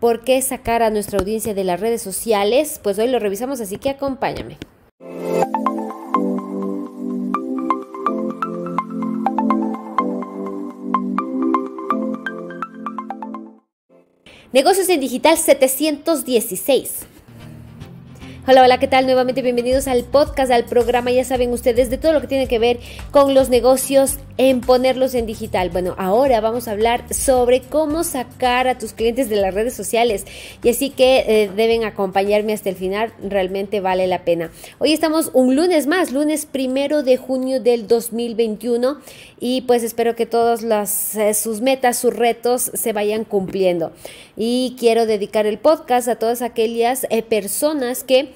por qué sacar a nuestra audiencia de las redes sociales, pues hoy lo revisamos, así que acompáñame. Negocios en Digital 716. Hola, hola, ¿qué tal? Nuevamente bienvenidos al podcast, al programa, ya saben ustedes, de todo lo que tiene que ver con los negocios en ponerlos en digital. Bueno, ahora vamos a hablar sobre cómo sacar a tus clientes de las redes sociales y así que eh, deben acompañarme hasta el final, realmente vale la pena. Hoy estamos un lunes más, lunes primero de junio del 2021 y pues espero que todas las, eh, sus metas, sus retos se vayan cumpliendo. Y quiero dedicar el podcast a todas aquellas eh, personas que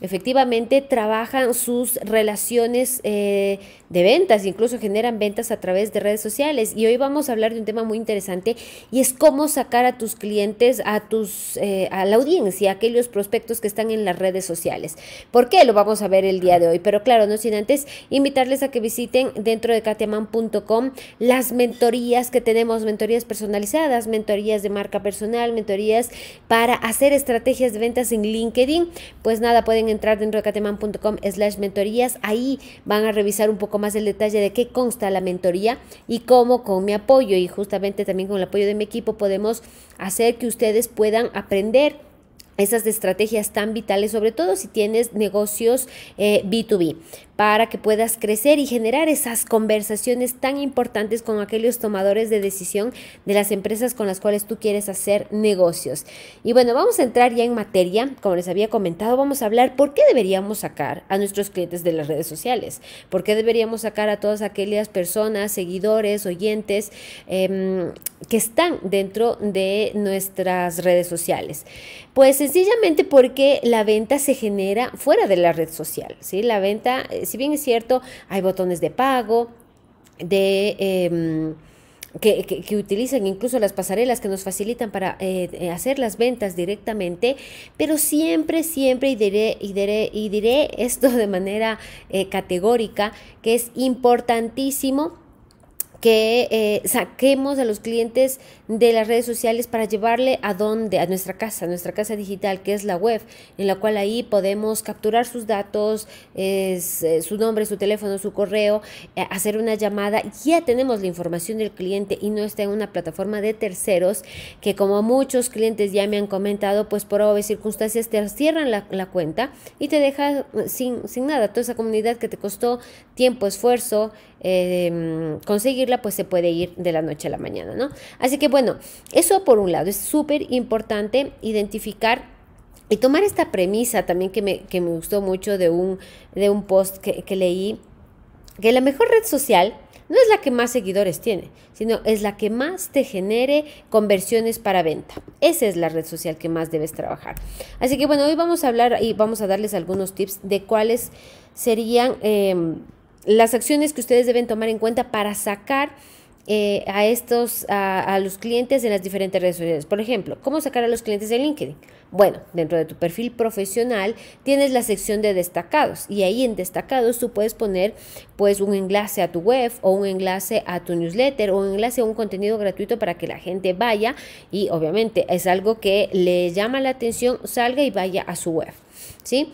efectivamente trabajan sus relaciones eh, de ventas, incluso generan ventas a través de redes sociales. Y hoy vamos a hablar de un tema muy interesante y es cómo sacar a tus clientes, a tus, eh, a la audiencia, a aquellos prospectos que están en las redes sociales. ¿Por qué? Lo vamos a ver el día de hoy. Pero claro, no sin antes invitarles a que visiten dentro de katiaman.com las mentorías que tenemos, mentorías personalizadas, mentorías de marca personal, mentorías para hacer estrategias de ventas en LinkedIn. Pues nada, pueden entrar dentro de cateman.com slash mentorías. Ahí van a revisar un poco más el detalle de qué consta la mentoría y cómo con mi apoyo y justamente también con el apoyo de mi equipo podemos hacer que ustedes puedan aprender esas estrategias tan vitales, sobre todo si tienes negocios B2B. Eh, para que puedas crecer y generar esas conversaciones tan importantes con aquellos tomadores de decisión de las empresas con las cuales tú quieres hacer negocios. Y bueno, vamos a entrar ya en materia. Como les había comentado, vamos a hablar por qué deberíamos sacar a nuestros clientes de las redes sociales, por qué deberíamos sacar a todas aquellas personas, seguidores, oyentes em, que están dentro de nuestras redes sociales. Pues sencillamente porque la venta se genera fuera de la red social, ¿sí? La venta eh, si bien es cierto, hay botones de pago, de... Em, que, utilizan incluso las pasarelas que nos facilitan para eh, eh, hacer las ventas directamente, pero siempre, siempre, y diré, y y diré esto de manera eh, categórica, que es importantísimo que eh, saquemos a los clientes de las redes sociales para llevarle a dónde, a nuestra casa, nuestra casa digital, que es la web, en la cual ahí podemos capturar sus datos, eh, su nombre, su teléfono, su correo, eh, hacer una llamada. Ya tenemos la información del cliente y no está en una plataforma de terceros que como muchos clientes ya me han comentado, pues por obvias circunstancias te cierran la, cuenta y te deja sin, sin nada. Toda esa comunidad que te costó tiempo, esfuerzo, eh, conseguirla, pues se puede ir de la noche a la mañana, ¿no? Así que bueno, eso por un lado, es súper importante identificar y tomar esta premisa también que me, gustó mucho de un, de un post que, leí, que la mejor red social no es la que más seguidores tiene, sino es la que más te genere conversiones para venta. Esa es la red social que más debes trabajar. Así que bueno, hoy vamos a hablar y vamos a darles algunos tips de cuáles serían... Em, las acciones que ustedes deben tomar en cuenta para sacar eh, a estos, a, los clientes en las diferentes redes sociales. Por ejemplo, ¿cómo sacar a los clientes de LinkedIn? Bueno, dentro de tu perfil profesional tienes la sección de destacados y ahí en destacados tú puedes poner pues un enlace a tu web o un enlace a tu newsletter o un enlace a un contenido gratuito para que la gente vaya y obviamente es algo que le llama la atención, salga y vaya a su web, ¿sí?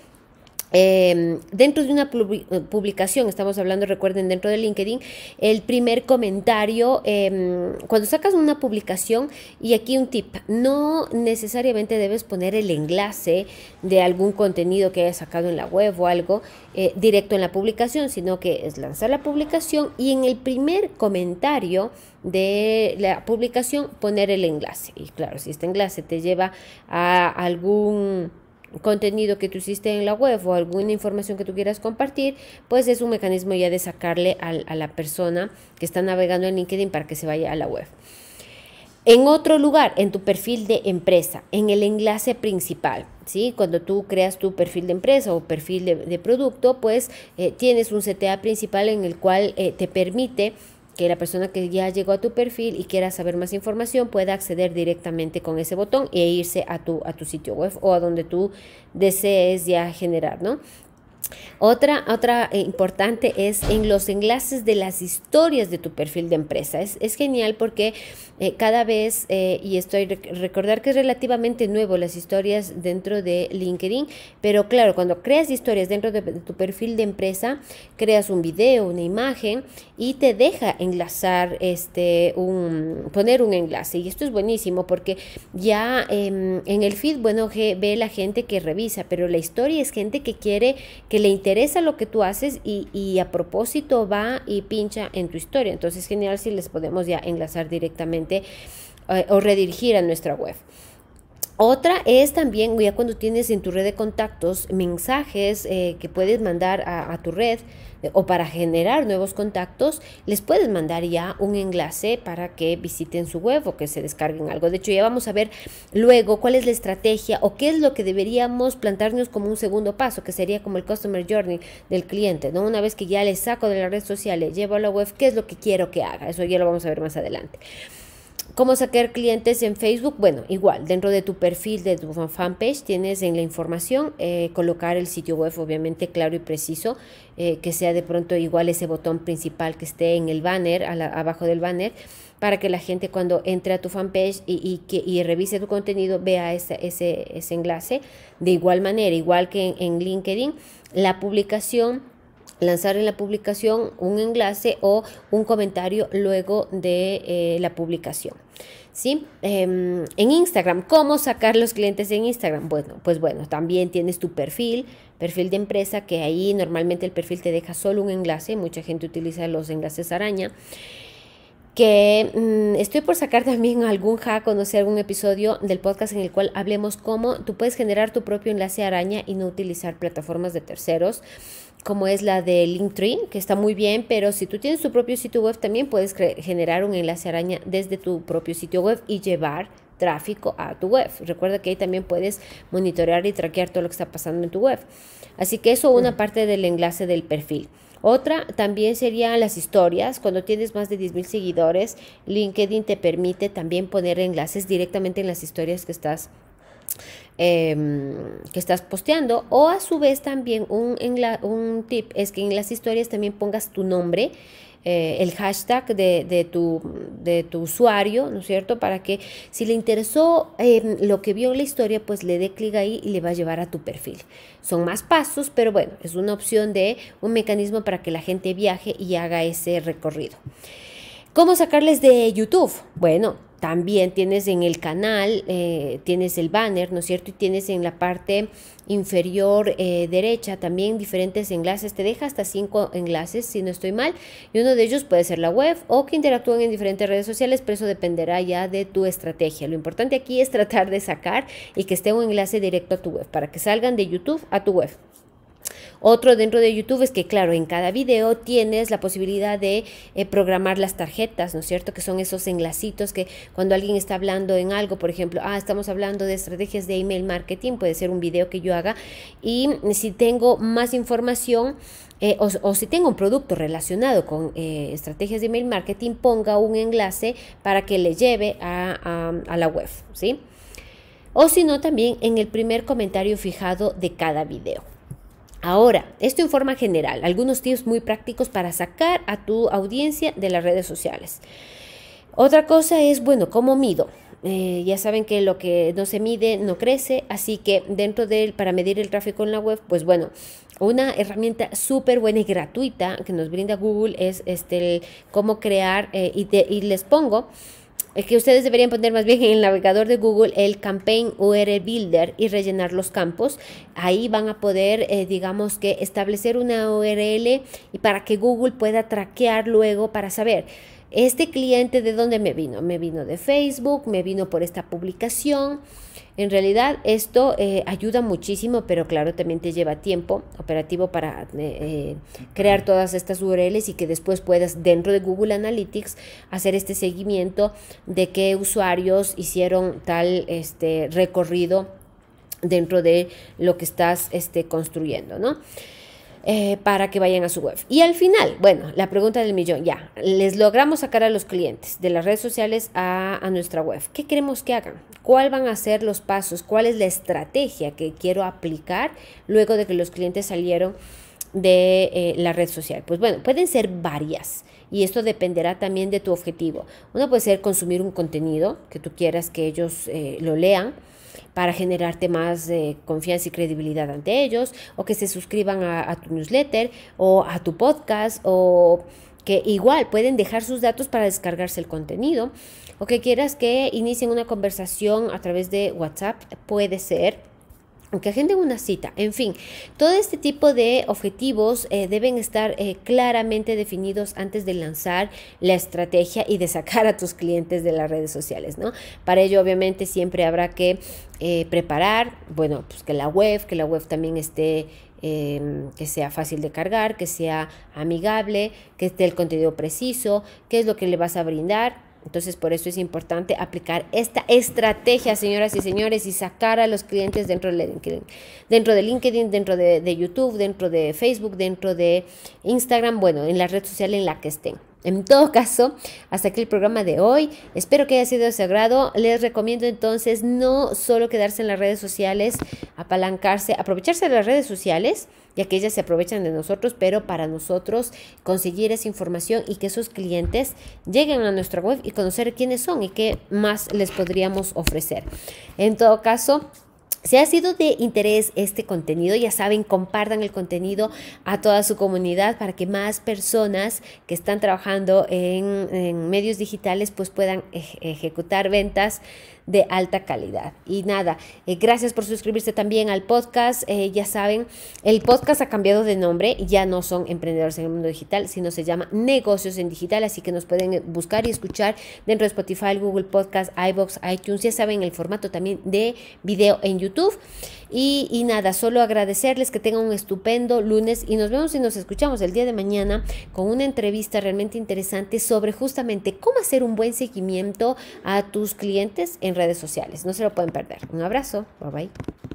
Em, dentro de una eh, publicación, estamos hablando, recuerden, dentro de LinkedIn, el primer comentario, em, cuando sacas una publicación, y aquí un tip, no necesariamente debes poner el enlace de algún contenido que hayas sacado en la web o algo eh, directo en la publicación, sino que es lanzar la publicación y en el primer comentario de la publicación poner el enlace. Y claro, si este enlace te lleva a algún contenido que tú hiciste en la web o alguna información que tú quieras compartir, pues es un mecanismo ya de sacarle a, la persona que está navegando en LinkedIn para que se vaya a la web. En otro lugar, en tu perfil de empresa, en el enlace principal, ¿sí? Cuando tú creas tu perfil de empresa o perfil de, producto, pues eh, tienes un CTA principal en el cual eh, te permite que la persona que ya llegó a tu perfil y quiera saber más información pueda acceder directamente con ese botón e irse a tu, a tu sitio web o a donde tú desees ya generar, ¿no? Otra, otra eh, importante es en los enlaces de las historias de tu perfil de empresa. Es, genial porque eh, cada vez, eh, y estoy recordar que es relativamente nuevo las historias dentro de LinkedIn, pero claro, cuando creas historias dentro de, tu perfil de empresa, creas un video, una imagen y te deja enlazar, este, un, poner un enlace. Y esto es buenísimo porque ya em, en el feed, bueno, ve la gente que revisa, pero la historia es gente que quiere que que le interesa lo que tú haces y, a propósito va y pincha en tu historia. Entonces, genial si les podemos ya enlazar directamente eh, o redirigir a nuestra web. Otra es también ya cuando tienes en tu red de contactos mensajes eh, que puedes mandar a tu red eh, o para generar nuevos contactos, les puedes mandar ya un enlace para que visiten su web o que se descarguen algo. De hecho, ya vamos a ver luego cuál es la estrategia o qué es lo que deberíamos plantarnos como un segundo paso, que sería como el Customer Journey del cliente, ¿no? Una vez que ya le saco de las redes sociales, llevo a la web, ¿qué es lo que quiero que haga? Eso ya lo vamos a ver más adelante. ¿Cómo sacar clientes en Facebook? Bueno, igual, dentro de tu perfil, de tu fanpage, tienes en la información eh, colocar el sitio web, obviamente claro y preciso, eh, que sea de pronto igual ese botón principal que esté en el banner, abajo del banner, para que la gente cuando entre a tu fanpage y, revise tu contenido vea ese, enlace. De igual manera, igual que en LinkedIn, la publicación lanzar en la publicación un enlace o un comentario luego de eh, la publicación. ¿Sí? Em, en Instagram, ¿cómo sacar los clientes en Instagram? Bueno, pues bueno, también tienes tu perfil, perfil de empresa, que ahí normalmente el perfil te deja solo un enlace, mucha gente utiliza los enlaces araña que mm, estoy por sacar también algún hack o no sé, algún episodio del podcast en el cual hablemos cómo tú puedes generar tu propio enlace araña y no utilizar plataformas de terceros como es la de Linktree, que está muy bien, pero si tú tienes tu propio sitio web también puedes generar un enlace araña desde tu propio sitio web y llevar tráfico a tu web. Recuerda que ahí también puedes monitorear y traquear todo lo que está pasando en tu web. Así que eso una parte del enlace del perfil. Otra también serían las historias. Cuando tienes más de 10.000 seguidores, LinkedIn te permite también poner enlaces directamente en las historias que estás em, que estás posteando o a su vez también un, un tip es que en las historias también pongas tu nombre eh, el hashtag de, de, tu, usuario, ¿no es cierto? Para que si le interesó em, lo que vio en la historia, pues le dé clic ahí y le va a llevar a tu perfil. Son más pasos, pero bueno, es una opción de un mecanismo para que la gente viaje y haga ese recorrido. ¿Cómo sacarles de YouTube? Bueno, también tienes en el canal, eh, tienes el banner, ¿no es cierto? Y tienes en la parte inferior eh, derecha también diferentes enlaces. Te deja hasta cinco enlaces, si no estoy mal. Y uno de ellos puede ser la web o que interactúen en diferentes redes sociales, pero eso dependerá ya de tu estrategia. Lo importante aquí es tratar de sacar y que esté un enlace directo a tu web, para que salgan de YouTube a tu web. Otro dentro de YouTube es que, claro, en cada video tienes la posibilidad de eh, programar las tarjetas, ¿no es cierto? Que son esos enlacitos que cuando alguien está hablando en algo, por ejemplo, ah, estamos hablando de estrategias de email marketing, puede ser un video que yo haga. Y si tengo más información, eh, o, si tengo un producto relacionado con eh, estrategias de email marketing, ponga un enlace para que le lleve a la web, ¿sí? O si no, también en el primer comentario fijado de cada video. Ahora, esto en forma general, algunos tips muy prácticos para sacar a tu audiencia de las redes sociales. Otra cosa es, bueno, ¿cómo mido? Eh, ya saben que lo que no se mide no crece, así que dentro de para medir el tráfico en la web, pues bueno, una herramienta súper buena y gratuita que nos brinda Google es este, cómo crear eh, y les pongo es que ustedes deberían poner más bien en el navegador de Google el Campaign URL Builder y rellenar los campos. Ahí van a poder, eh, digamos que, establecer una URL y para que Google pueda traquear luego para saber. Este cliente de dónde me vino? Me vino de Facebook, me vino por esta publicación. En realidad esto eh, ayuda muchísimo, pero claro, también te lleva tiempo operativo para eh, eh, crear todas estas URLs y que después puedas dentro de Google Analytics hacer este seguimiento de qué usuarios hicieron tal este, recorrido dentro de lo que estás este, construyendo, ¿no? Eh, para que vayan a su web. Y al final, bueno, la pregunta del millón, ya, les logramos sacar a los clientes de las redes sociales a, nuestra web. ¿Qué queremos que hagan? ¿Cuál van a ser los pasos? ¿Cuál es la estrategia que quiero aplicar luego de que los clientes salieron? de eh, la red social? Pues bueno, pueden ser varias y esto dependerá también de tu objetivo. Uno puede ser consumir un contenido que tú quieras que ellos eh, lo lean para generarte más eh, confianza y credibilidad ante ellos, o que se suscriban a tu newsletter o a tu podcast, o que igual pueden dejar sus datos para descargarse el contenido, o que quieras que inicien una conversación a través de WhatsApp, puede ser que agenden una cita, en fin, todo este tipo de objetivos eh, deben estar eh, claramente definidos antes de lanzar la estrategia y de sacar a tus clientes de las redes sociales, ¿no? Para ello obviamente siempre habrá que eh, preparar, bueno, pues que la web, que la web también esté em, que sea fácil de cargar, que sea amigable, que esté el contenido preciso, qué es lo que le vas a brindar, entonces, por eso es importante aplicar esta estrategia, señoras y señores, y sacar a los clientes dentro de LinkedIn, dentro de, LinkedIn, dentro de, YouTube, dentro de Facebook, dentro de Instagram, bueno, en la red social en la que estén. En todo caso, hasta aquí el programa de hoy. Espero que haya sido de su agrado. Les recomiendo entonces no solo quedarse en las redes sociales apalancarse, aprovecharse de las redes sociales, ya que ellas se aprovechan de nosotros, pero para nosotros conseguir esa información y que esos clientes lleguen a nuestra web y conocer quiénes son y qué más les podríamos ofrecer. En todo caso, si ha sido de interés este contenido, ya saben, compartan el contenido a toda su comunidad para que más personas que están trabajando en, medios digitales pues puedan ejecutar ventas de alta calidad. Y nada, eh, gracias por suscribirse también al podcast. Eh, ya saben, el podcast ha cambiado de nombre, ya no son emprendedores en el mundo digital, sino se llama negocios en digital, así que nos pueden eh, buscar y escuchar dentro de Spotify, Google Podcast, iBox, iTunes, ya saben el formato también de video en YouTube. Y, nada, solo agradecerles que tengan un estupendo lunes y nos vemos y nos escuchamos el día de mañana con una entrevista realmente interesante sobre justamente cómo hacer un buen seguimiento a tus clientes en redes sociales. No se lo pueden perder. Un abrazo. Bye bye.